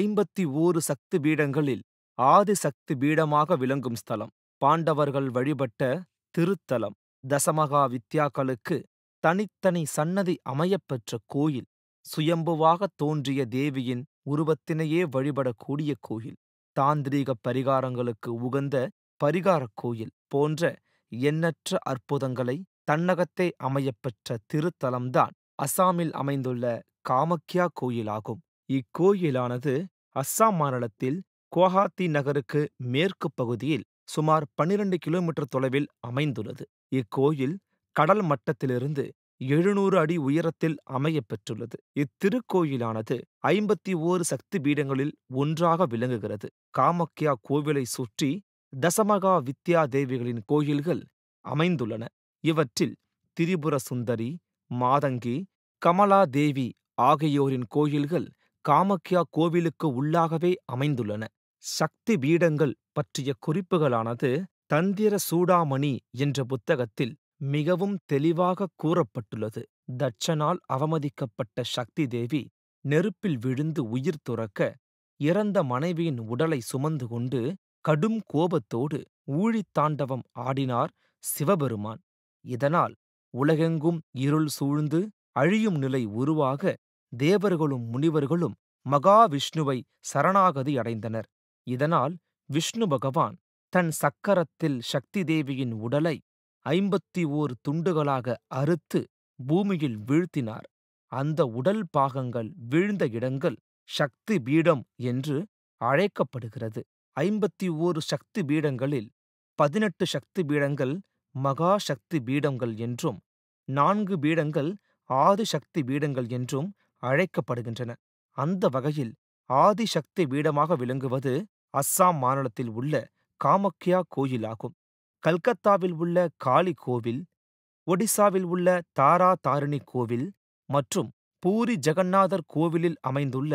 ஐம்பத்தி ஓரு சக்தி பீடங்களில் ஆதி சக்தி பீடமாக விளங்கும் ஸ்தலம் பாண்டவர்கள் வழிபட்ட திருத்தலம் தசமகா வித்யாக்களுக்கு தனித்தனி சன்னதி அமையப்பெற்ற கோயில் சுயம்புவாக தோன்றிய தேவியின் உருவத்தினையே வழிபடக்கூடிய கோயில் தாந்திரீக பரிகாரங்களுக்கு உகந்த பரிகாரக் கோயில் போன்ற எண்ணற்ற அற்புதங்களை தன்னகத்தே அமையப்பெற்ற திருத்தலம்தான் அசாமில் அமைந்துள்ள காமக்யா கோயிலாகும் இக்கோயிலானது அஸ்ஸாம் மாநிலத்தில் குவஹாத்தி நகருக்கு மேற்கு பகுதியில் சுமார் பன்னிரண்டு கிலோமீட்டர் தொலைவில் அமைந்துள்ளது இக்கோயில் கடல் மட்டத்திலிருந்து எழுநூறு அடி உயரத்தில் அமைய பெற்றுள்ளது இத்திருக்கோயிலானது ஐம்பத்தி ஓரு சக்தி பீடங்களில் ஒன்றாக விளங்குகிறது காமக்கியா கோவிலை சுற்றி தசமகா வித்யா தேவிகளின் கோயில்கள் அமைந்துள்ளன இவற்றில் திரிபுர சுந்தரி மாதங்கி கமலா தேவி ஆகியோரின் கோயில்கள் காமக்யா கோவிலுக்கு உள்ளாகவே அமைந்துள்ளன சக்தி பீடங்கள் பற்றிய குறிப்புகளானது தந்திர சூடாமணி என்ற புத்தகத்தில் மிகவும் தெளிவாக கூறப்பட்டுள்ளது தட்சனால் அவமதிக்கப்பட்ட சக்தி தேவி நெருப்பில் விழுந்து உயிர் துறக்க இறந்த மனைவியின் உடலை சுமந்து கொண்டு கடும் கோபத்தோடு ஊழித்தாண்டவம் ஆடினார் சிவபெருமான் இதனால் உலகெங்கும் இருள் சூழ்ந்து அழியும் நிலை உருவாக தேவர்களும் முனிவர்களும் மகாவிஷ்ணுவை சரணாகதி அடைந்தனர் இதனால் விஷ்ணு பகவான் தன் சக்கரத்தில் சக்தி தேவியின் உடலை ஐம்பத்தி ஓர் துண்டுகளாக அறுத்து பூமியில் வீழ்த்தினார் அந்த உடல் பாகங்கள் வீழ்ந்த இடங்கள் சக்தி பீடம் என்று அழைக்கப்படுகிறது ஐம்பத்தி ஓரு சக்தி பீடங்களில் பதினெட்டு சக்தி பீடங்கள் மகா சக்தி பீடங்கள் என்றும் நான்கு பீடங்கள் சக்தி பீடங்கள் என்றும் அழைக்கப்படுகின்றன அந்த வகையில் ஆதிசக்தி பீடமாக விளங்குவது அஸ்ஸாம் மாநிலத்தில் உள்ள காமக்யா கோயிலாகும் கல்கத்தாவில் உள்ள காளி கோவில் ஒடிசாவில் உள்ள தாரா தாரிணி கோவில் மற்றும் பூரி ஜெகநாதர் கோவிலில் அமைந்துள்ள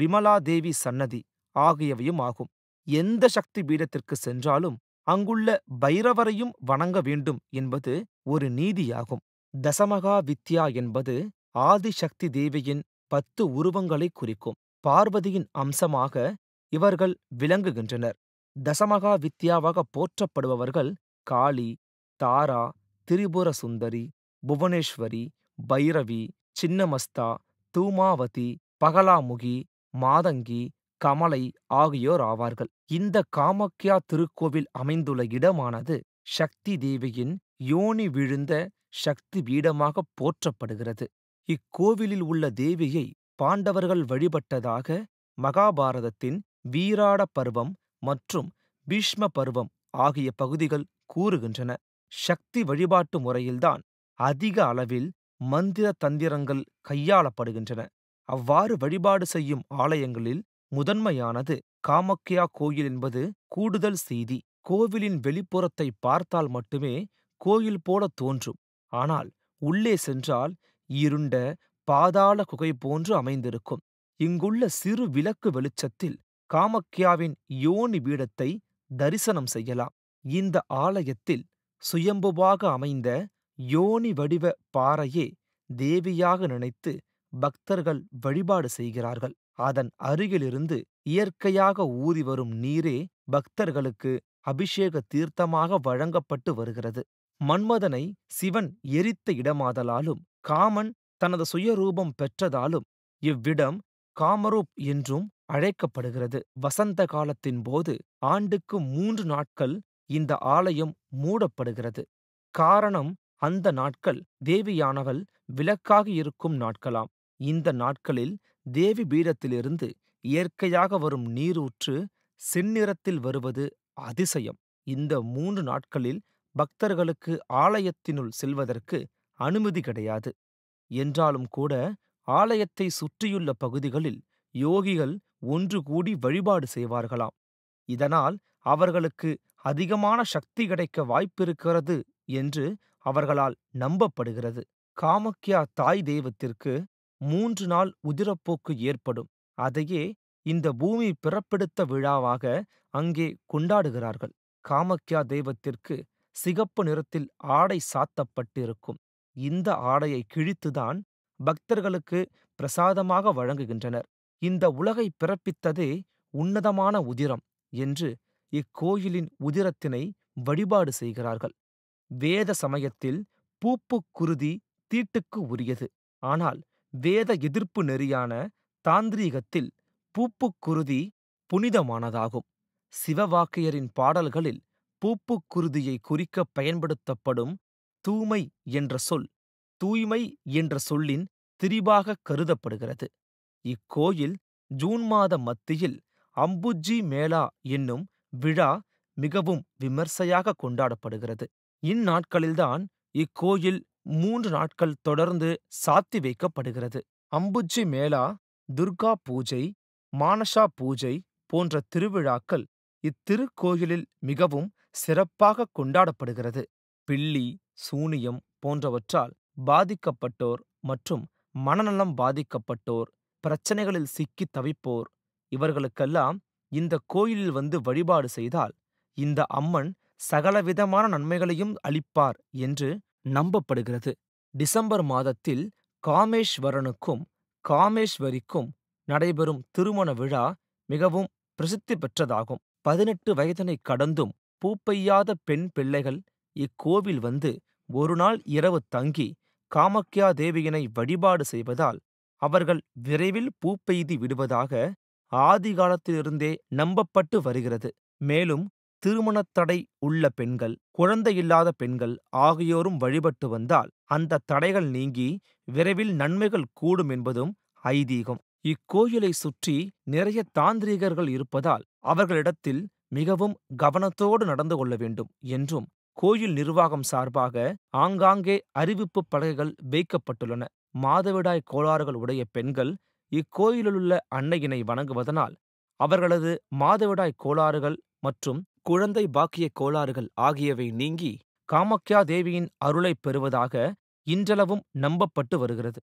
விமலாதேவி சன்னதி ஆகியவையும் ஆகும் எந்த சக்தி பீடத்திற்கு சென்றாலும் அங்குள்ள பைரவரையும் வணங்க வேண்டும் என்பது ஒரு நீதியாகும் தசமகா வித்யா என்பது ஆதிசக்தி தேவியின் பத்து உருவங்களைக் குறிக்கும் பார்வதியின் அம்சமாக இவர்கள் விளங்குகின்றனர் தசமகா வித்யாவாக போற்றப்படுபவர்கள் காளி தாரா திரிபுர சுந்தரி புவனேஸ்வரி பைரவி சின்னமஸ்தா தூமாவதி பகலாமுகி மாதங்கி கமலை ஆகியோர் ஆவார்கள் இந்த காமக்யா திருக்கோவில் அமைந்துள்ள இடமானது சக்தி தேவியின் யோனி விழுந்த சக்தி பீடமாக போற்றப்படுகிறது இக்கோவிலில் உள்ள தேவியை பாண்டவர்கள் வழிபட்டதாக மகாபாரதத்தின் வீராட பருவம் மற்றும் பீஷ்ம பருவம் ஆகிய பகுதிகள் கூறுகின்றன சக்தி வழிபாட்டு முறையில்தான் அதிக அளவில் மந்திர தந்திரங்கள் கையாளப்படுகின்றன அவ்வாறு வழிபாடு செய்யும் ஆலயங்களில் முதன்மையானது காமக்கியா கோயில் என்பது கூடுதல் செய்தி கோவிலின் வெளிப்புறத்தை பார்த்தால் மட்டுமே கோயில் போல தோன்றும் ஆனால் உள்ளே சென்றால் இருண்ட பாதாள குகை போன்று அமைந்திருக்கும் இங்குள்ள சிறு விளக்கு வெளிச்சத்தில் காமக்யாவின் யோனி வீடத்தை தரிசனம் செய்யலாம் இந்த ஆலயத்தில் சுயம்புவாக அமைந்த யோனி வடிவ பாறையே தேவியாக நினைத்து பக்தர்கள் வழிபாடு செய்கிறார்கள் அதன் அருகிலிருந்து இயற்கையாக ஊறி வரும் நீரே பக்தர்களுக்கு அபிஷேக தீர்த்தமாக வழங்கப்பட்டு வருகிறது மன்மதனை சிவன் எரித்த இடமாதலாலும் காமன் தனது சுயரூபம் பெற்றதாலும் இவ்விடம் காமரூப் என்றும் அழைக்கப்படுகிறது வசந்த காலத்தின் போது ஆண்டுக்கு மூன்று நாட்கள் இந்த ஆலயம் மூடப்படுகிறது காரணம் அந்த நாட்கள் தேவியானவள் விளக்காக இருக்கும் நாட்களாம் இந்த நாட்களில் தேவி பீடத்திலிருந்து இயற்கையாக வரும் நீரூற்று செந்நிறத்தில் வருவது அதிசயம் இந்த மூன்று நாட்களில் பக்தர்களுக்கு ஆலயத்தினுள் செல்வதற்கு அனுமதி கிடையாது என்றாலும் கூட ஆலயத்தை சுற்றியுள்ள பகுதிகளில் யோகிகள் ஒன்று கூடி வழிபாடு செய்வார்களாம் இதனால் அவர்களுக்கு அதிகமான சக்தி கிடைக்க வாய்ப்பிருக்கிறது என்று அவர்களால் நம்பப்படுகிறது காமக்யா தாய் தெய்வத்திற்கு மூன்று நாள் உதிரப்போக்கு ஏற்படும் அதையே இந்த பூமி பிறப்பெடுத்த விழாவாக அங்கே கொண்டாடுகிறார்கள் காமக்யா தெய்வத்திற்கு சிகப்பு நிறத்தில் ஆடை சாத்தப்பட்டிருக்கும் இந்த ஆடையை கிழித்துதான் பக்தர்களுக்கு பிரசாதமாக வழங்குகின்றனர் இந்த உலகை பிறப்பித்ததே உன்னதமான உதிரம் என்று இக்கோயிலின் உதிரத்தினை வழிபாடு செய்கிறார்கள் வேத சமயத்தில் குருதி தீட்டுக்கு உரியது ஆனால் வேத எதிர்ப்பு நெறியான தாந்திரீகத்தில் பூப்புக்குருதி புனிதமானதாகும் சிவவாக்கியரின் பாடல்களில் பூப்புக்குருதியை குறிக்கப் பயன்படுத்தப்படும் தூமை என்ற சொல் தூய்மை என்ற சொல்லின் திரிபாக கருதப்படுகிறது இக்கோயில் ஜூன் மாத மத்தியில் அம்புஜி மேளா என்னும் விழா மிகவும் விமர்சையாக கொண்டாடப்படுகிறது இந்நாட்களில்தான் இக்கோயில் மூன்று நாட்கள் தொடர்ந்து சாத்தி வைக்கப்படுகிறது அம்புஜி மேளா துர்கா பூஜை மானஷா பூஜை போன்ற திருவிழாக்கள் இத்திருக்கோயிலில் மிகவும் சிறப்பாக கொண்டாடப்படுகிறது பில்லி சூனியம் போன்றவற்றால் பாதிக்கப்பட்டோர் மற்றும் மனநலம் பாதிக்கப்பட்டோர் பிரச்சனைகளில் சிக்கி தவிப்போர் இவர்களுக்கெல்லாம் இந்த கோயிலில் வந்து வழிபாடு செய்தால் இந்த அம்மன் சகலவிதமான நன்மைகளையும் அளிப்பார் என்று நம்பப்படுகிறது டிசம்பர் மாதத்தில் காமேஸ்வரனுக்கும் காமேஸ்வரிக்கும் நடைபெறும் திருமண விழா மிகவும் பிரசித்தி பெற்றதாகும் பதினெட்டு வயதனை கடந்தும் பூப்பெய்யாத பெண் பிள்ளைகள் இக்கோவில் வந்து ஒருநாள் இரவு தங்கி காமக்கியா தேவியினை வழிபாடு செய்வதால் அவர்கள் விரைவில் பூப்பெய்தி விடுவதாக ஆதி காலத்திலிருந்தே நம்பப்பட்டு வருகிறது மேலும் திருமணத்தடை உள்ள பெண்கள் குழந்தையில்லாத பெண்கள் ஆகியோரும் வழிபட்டு வந்தால் அந்த தடைகள் நீங்கி விரைவில் நன்மைகள் கூடும் என்பதும் ஐதீகம் இக்கோயிலை சுற்றி நிறைய தாந்திரிகர்கள் இருப்பதால் அவர்களிடத்தில் மிகவும் கவனத்தோடு நடந்து கொள்ள வேண்டும் என்றும் கோயில் நிர்வாகம் சார்பாக ஆங்காங்கே அறிவிப்பு பலகைகள் வைக்கப்பட்டுள்ளன மாதவிடாய் கோளாறுகள் உடைய பெண்கள் இக்கோயிலுள்ள அன்னையினை வணங்குவதனால் அவர்களது மாதவிடாய் கோளாறுகள் மற்றும் குழந்தை பாக்கிய கோளாறுகள் ஆகியவை நீங்கி காமக்யா தேவியின் அருளைப் பெறுவதாக இன்றளவும் நம்பப்பட்டு வருகிறது